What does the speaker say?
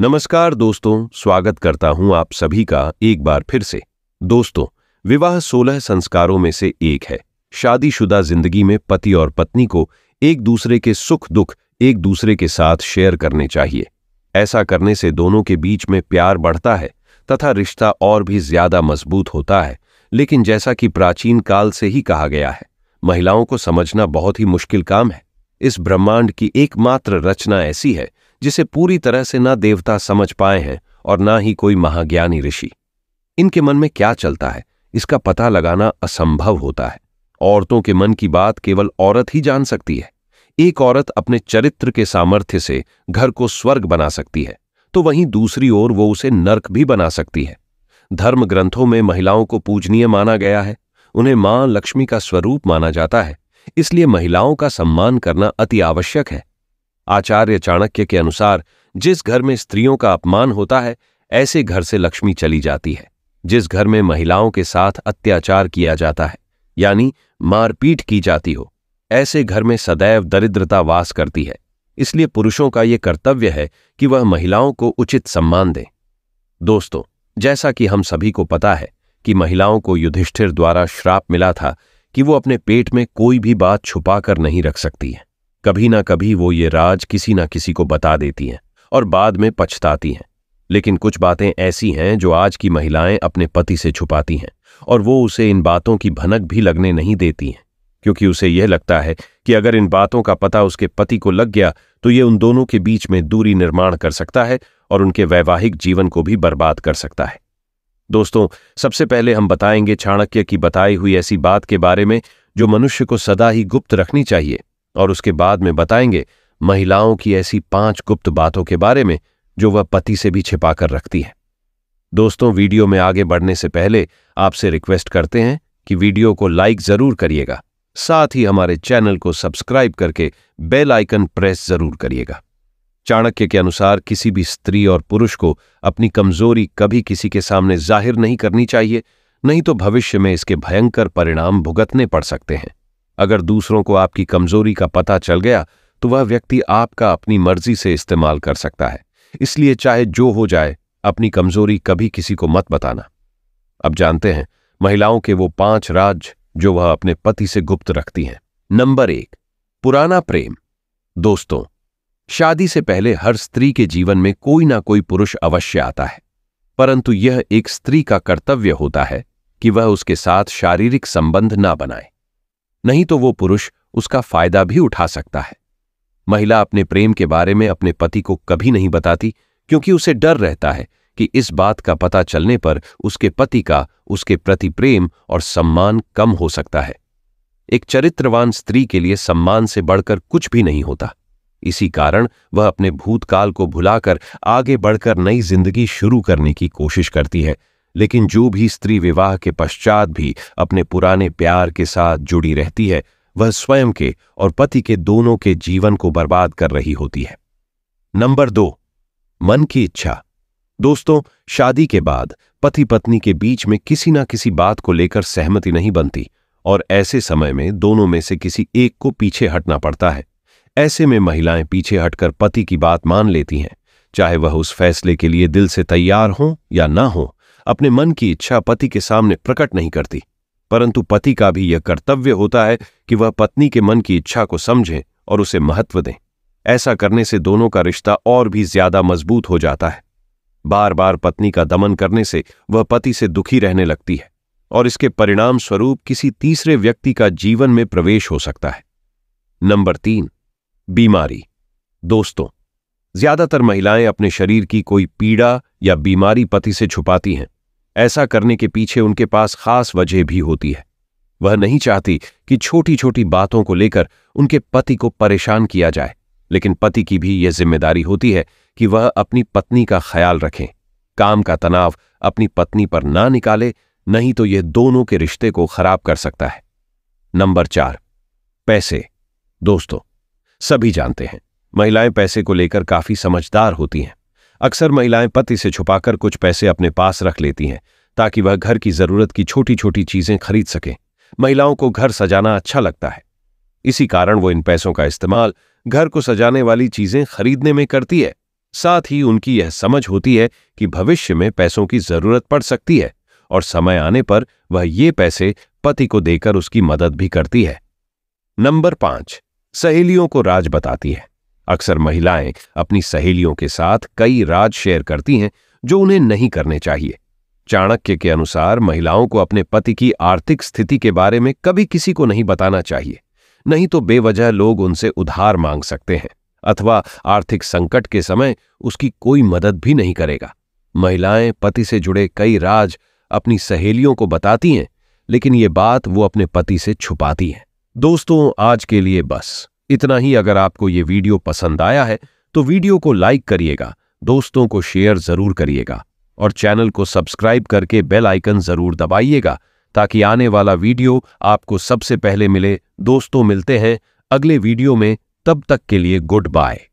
नमस्कार दोस्तों स्वागत करता हूं आप सभी का एक बार फिर से दोस्तों विवाह सोलह संस्कारों में से एक है शादीशुदा जिंदगी में पति और पत्नी को एक दूसरे के सुख दुख एक दूसरे के साथ शेयर करने चाहिए ऐसा करने से दोनों के बीच में प्यार बढ़ता है तथा रिश्ता और भी ज्यादा मजबूत होता है लेकिन जैसा कि प्राचीन काल से ही कहा गया है महिलाओं को समझना बहुत ही मुश्किल काम है इस ब्रह्मांड की एकमात्र रचना ऐसी है जिसे पूरी तरह से ना देवता समझ पाए हैं और ना ही कोई महाज्ञानी ऋषि इनके मन में क्या चलता है इसका पता लगाना असंभव होता है औरतों के मन की बात केवल औरत ही जान सकती है एक औरत अपने चरित्र के सामर्थ्य से घर को स्वर्ग बना सकती है तो वहीं दूसरी ओर वो उसे नर्क भी बना सकती है धर्म ग्रंथों में महिलाओं को पूजनीय माना गया है उन्हें मां लक्ष्मी का स्वरूप माना जाता है इसलिए महिलाओं का सम्मान करना अति आवश्यक है आचार्य चाणक्य के अनुसार जिस घर में स्त्रियों का अपमान होता है ऐसे घर से लक्ष्मी चली जाती है जिस घर में महिलाओं के साथ अत्याचार किया जाता है यानी मारपीट की जाती हो ऐसे घर में सदैव दरिद्रता वास करती है इसलिए पुरुषों का ये कर्तव्य है कि वह महिलाओं को उचित सम्मान दें दोस्तों जैसा कि हम सभी को पता है कि महिलाओं को युधिष्ठिर द्वारा श्राप मिला था कि वो अपने पेट में कोई भी बात छुपाकर नहीं रख सकती है कभी ना कभी वो ये राज किसी ना किसी को बता देती हैं और बाद में पछताती हैं लेकिन कुछ बातें ऐसी हैं जो आज की महिलाएं अपने पति से छुपाती हैं और वो उसे इन बातों की भनक भी लगने नहीं देती हैं क्योंकि उसे यह लगता है कि अगर इन बातों का पता उसके पति को लग गया तो ये उन दोनों के बीच में दूरी निर्माण कर सकता है और उनके वैवाहिक जीवन को भी बर्बाद कर सकता है दोस्तों सबसे पहले हम बताएंगे चाणक्य की बताई हुई ऐसी बात के बारे में जो मनुष्य को सदा ही गुप्त रखनी चाहिए और उसके बाद में बताएंगे महिलाओं की ऐसी पांच गुप्त बातों के बारे में जो वह पति से भी छिपा कर रखती है दोस्तों वीडियो में आगे बढ़ने से पहले आपसे रिक्वेस्ट करते हैं कि वीडियो को लाइक जरूर करिएगा साथ ही हमारे चैनल को सब्सक्राइब करके बेल आइकन प्रेस जरूर करिएगा चाणक्य के अनुसार किसी भी स्त्री और पुरुष को अपनी कमजोरी कभी किसी के सामने जाहिर नहीं करनी चाहिए नहीं तो भविष्य में इसके भयंकर परिणाम भुगतने पड़ सकते हैं अगर दूसरों को आपकी कमजोरी का पता चल गया तो वह व्यक्ति आपका अपनी मर्जी से इस्तेमाल कर सकता है इसलिए चाहे जो हो जाए अपनी कमजोरी कभी किसी को मत बताना अब जानते हैं महिलाओं के वो पांच राज जो वह अपने पति से गुप्त रखती हैं नंबर एक पुराना प्रेम दोस्तों शादी से पहले हर स्त्री के जीवन में कोई ना कोई पुरुष अवश्य आता है परंतु यह एक स्त्री का कर्तव्य होता है कि वह उसके साथ शारीरिक संबंध ना बनाए नहीं तो वो पुरुष उसका फायदा भी उठा सकता है महिला अपने प्रेम के बारे में अपने पति को कभी नहीं बताती क्योंकि उसे डर रहता है कि इस बात का पता चलने पर उसके पति का उसके प्रति प्रेम और सम्मान कम हो सकता है एक चरित्रवान स्त्री के लिए सम्मान से बढ़कर कुछ भी नहीं होता इसी कारण वह अपने भूतकाल को भुलाकर आगे बढ़कर नई जिंदगी शुरू करने की कोशिश करती है लेकिन जो भी स्त्री विवाह के पश्चात भी अपने पुराने प्यार के साथ जुड़ी रहती है वह स्वयं के और पति के दोनों के जीवन को बर्बाद कर रही होती है नंबर दो मन की इच्छा दोस्तों शादी के बाद पति पत्नी के बीच में किसी ना किसी बात को लेकर सहमति नहीं बनती और ऐसे समय में दोनों में से किसी एक को पीछे हटना पड़ता है ऐसे में महिलाएं पीछे हटकर पति की बात मान लेती हैं चाहे वह उस फैसले के लिए दिल से तैयार हों या ना हों अपने मन की इच्छा पति के सामने प्रकट नहीं करती परंतु पति का भी यह कर्तव्य होता है कि वह पत्नी के मन की इच्छा को समझें और उसे महत्व दें ऐसा करने से दोनों का रिश्ता और भी ज्यादा मजबूत हो जाता है बार बार पत्नी का दमन करने से वह पति से दुखी रहने लगती है और इसके परिणाम स्वरूप किसी तीसरे व्यक्ति का जीवन में प्रवेश हो सकता है नंबर तीन बीमारी दोस्तों ज्यादातर महिलाएं अपने शरीर की कोई पीड़ा या बीमारी पति से छुपाती हैं ऐसा करने के पीछे उनके पास खास वजह भी होती है वह नहीं चाहती कि छोटी छोटी बातों को लेकर उनके पति को परेशान किया जाए लेकिन पति की भी यह जिम्मेदारी होती है कि वह अपनी पत्नी का ख्याल रखें काम का तनाव अपनी पत्नी पर ना निकाले नहीं तो यह दोनों के रिश्ते को खराब कर सकता है नंबर चार पैसे दोस्तों सभी जानते हैं महिलाएं पैसे को लेकर काफी समझदार होती हैं अक्सर महिलाएं पति से छुपाकर कुछ पैसे अपने पास रख लेती हैं ताकि वह घर की जरूरत की छोटी छोटी चीजें खरीद सकें महिलाओं को घर सजाना अच्छा लगता है इसी कारण वो इन पैसों का इस्तेमाल घर को सजाने वाली चीजें खरीदने में करती है साथ ही उनकी यह समझ होती है कि भविष्य में पैसों की जरूरत पड़ सकती है और समय आने पर वह ये पैसे पति को देकर उसकी मदद भी करती है नंबर पांच सहेलियों को राज बताती है अक्सर महिलाएं अपनी सहेलियों के साथ कई राज शेयर करती हैं जो उन्हें नहीं करने चाहिए चाणक्य के अनुसार महिलाओं को अपने पति की आर्थिक स्थिति के बारे में कभी किसी को नहीं बताना चाहिए नहीं तो बेवजह लोग उनसे उधार मांग सकते हैं अथवा आर्थिक संकट के समय उसकी कोई मदद भी नहीं करेगा महिलाएं पति से जुड़े कई राज अपनी सहेलियों को बताती हैं लेकिन ये बात वो अपने पति से छुपाती हैं दोस्तों आज के लिए बस इतना ही अगर आपको ये वीडियो पसंद आया है तो वीडियो को लाइक करिएगा दोस्तों को शेयर जरूर करिएगा और चैनल को सब्सक्राइब करके बेल आइकन जरूर दबाइएगा ताकि आने वाला वीडियो आपको सबसे पहले मिले दोस्तों मिलते हैं अगले वीडियो में तब तक के लिए गुड बाय